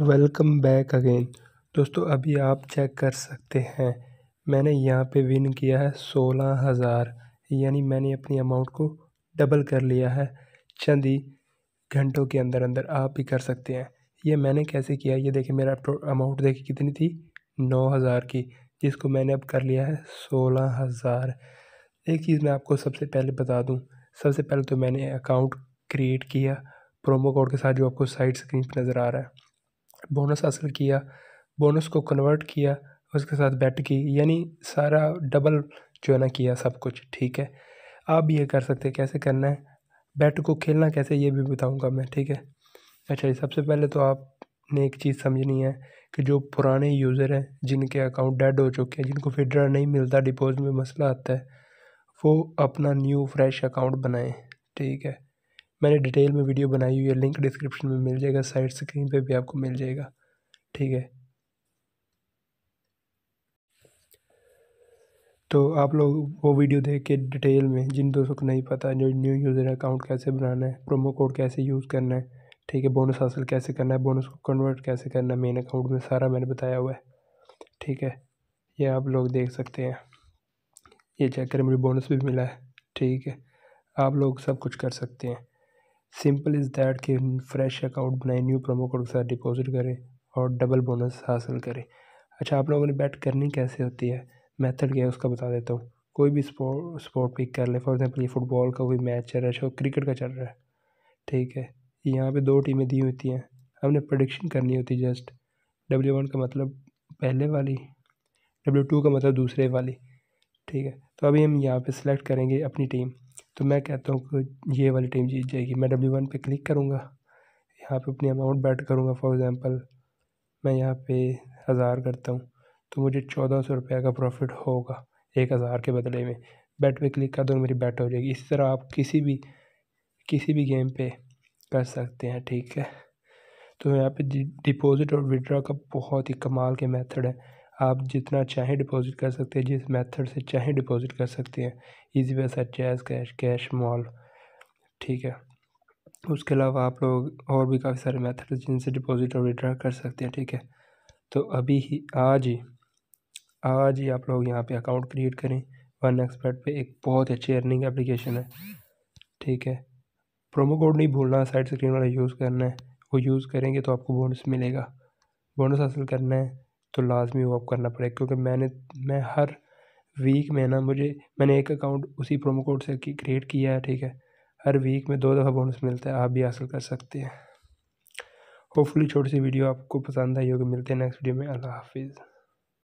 welcome back again दोस्तों अभी आप चेक कर सकते हैं मैंने यहाँ पे विन किया है सोलह हज़ार यानी मैंने अपनी अमाउंट को डबल कर लिया है चंद ही घंटों के अंदर अंदर आप भी कर सकते हैं ये मैंने कैसे किया ये देखिए मेरा अमाउंट देखिए कितनी थी नौ हज़ार की जिसको मैंने अब कर लिया है सोलह हज़ार एक चीज़ मैं आपको सबसे पहले बता दूँ सबसे पहले तो मैंने अकाउंट क्रिएट किया प्रोमो कोड के साथ जो आपको साइड स्क्रीन पर नज़र आ रहा है बोनस हासिल किया बोनस को कन्वर्ट किया उसके साथ बैट की यानी सारा डबल जो है ना किया सब कुछ ठीक है आप भी ये कर सकते हैं कैसे करना है बैट को खेलना कैसे ये भी बताऊंगा मैं ठीक है अच्छा जी सबसे पहले तो आपने एक चीज़ समझनी है कि जो पुराने यूज़र हैं जिनके अकाउंट डेड हो चुके हैं जिनको फिडर नहीं मिलता डिपोज में मसला आता है वो अपना न्यू फ्रेश अकाउंट बनाएँ ठीक है मैंने डिटेल में वीडियो बनाई हुई है लिंक डिस्क्रिप्शन में मिल जाएगा साइड स्क्रीन पे भी आपको मिल जाएगा ठीक है तो आप लोग वो वीडियो देख के डिटेल में जिन दोस्तों को नहीं पता जो न्यू यूज़र अकाउंट कैसे बनाना है प्रोमो कोड कैसे यूज़ करना है ठीक है बोनस हासिल कैसे करना है बोनस को कन्वर्ट कैसे करना है मेन अकाउंट में सारा मैंने बताया हुआ है ठीक है ये आप लोग देख सकते हैं ये चेक करें मुझे बोनस भी मिला है ठीक है आप लोग सब कुछ कर सकते हैं सिंपल इज़ दैट कि हम फ्रेश अकाउंट बनाए न्यू प्रोमो कोड के साथ डिपॉजिट करें और डबल बोनस हासिल करें अच्छा आप लोगों ने बैट करनी कैसे होती है मेथड क्या है उसका बता देता हूँ कोई भी स्पोर्ट स्पोर्ट पिक कर लें फॉर एग्जांपल ये फुटबॉल का कोई मैच चल रहा है अच्छा क्रिकेट का चल रहा है ठीक है यहाँ पे दो टीमें दी होती हैं हमने प्रडिक्शन करनी होती है जस्ट डब्ल्यू वन का मतलब पहले वाली डब्ल्यू टू का मतलब दूसरे वाली ठीक है तो अभी हम यहाँ पर सेलेक्ट करेंगे अपनी टीम तो मैं कहता हूँ कि ये वाली टीम जीत जाएगी मैं डब्ल्यू वन पर क्लिक करूँगा यहाँ पे अपनी अमाउंट बैट करूँगा फॉर एग्ज़ाम्पल मैं यहाँ पे हज़ार करता हूँ तो मुझे चौदह सौ रुपये का प्रॉफिट होगा एक हज़ार के बदले में बैट पे क्लिक कर दो मेरी बैट हो जाएगी इस तरह आप किसी भी किसी भी गेम पे कर सकते हैं ठीक है तो यहाँ पे डिपॉजिट और विड्रा का बहुत ही कमाल के मेथड है आप जितना चाहें डिपॉजिट कर सकते हैं जिस मेथड से चाहें डिपॉजिट कर सकते हैं इजी वे सर चैस कैश कैश मॉल ठीक है उसके अलावा आप लोग और भी काफ़ी सारे मेथड जिनसे डिपॉजिट और विड्रा कर सकते हैं ठीक है तो अभी ही आज ही आज ही आप लोग यहाँ पे अकाउंट क्रिएट करें वन एक्सपर्ट पे एक बहुत अच्छी अर्निंग एप्लीकेशन है ठीक है प्रोमो कोड नहीं भूलना साइड स्क्रीन वाला यूज़ करना है वो यूज़ करेंगे तो आपको बोनस मिलेगा बोनस हासिल करना है तो लाजमी वो आप करना पड़ेगा क्योंकि मैंने मैं हर वीक में ना मुझे मैंने एक अकाउंट उसी प्रोमो कोड से क्रिएट किया है ठीक है हर वीक में दो दफ़ा बोनस मिलता है आप भी हासिल कर सकते हैं होपफुली छोटी सी वीडियो आपको पसंद आई होगी मिलते हैं नेक्स्ट वीडियो में अल्लाह हाफिज़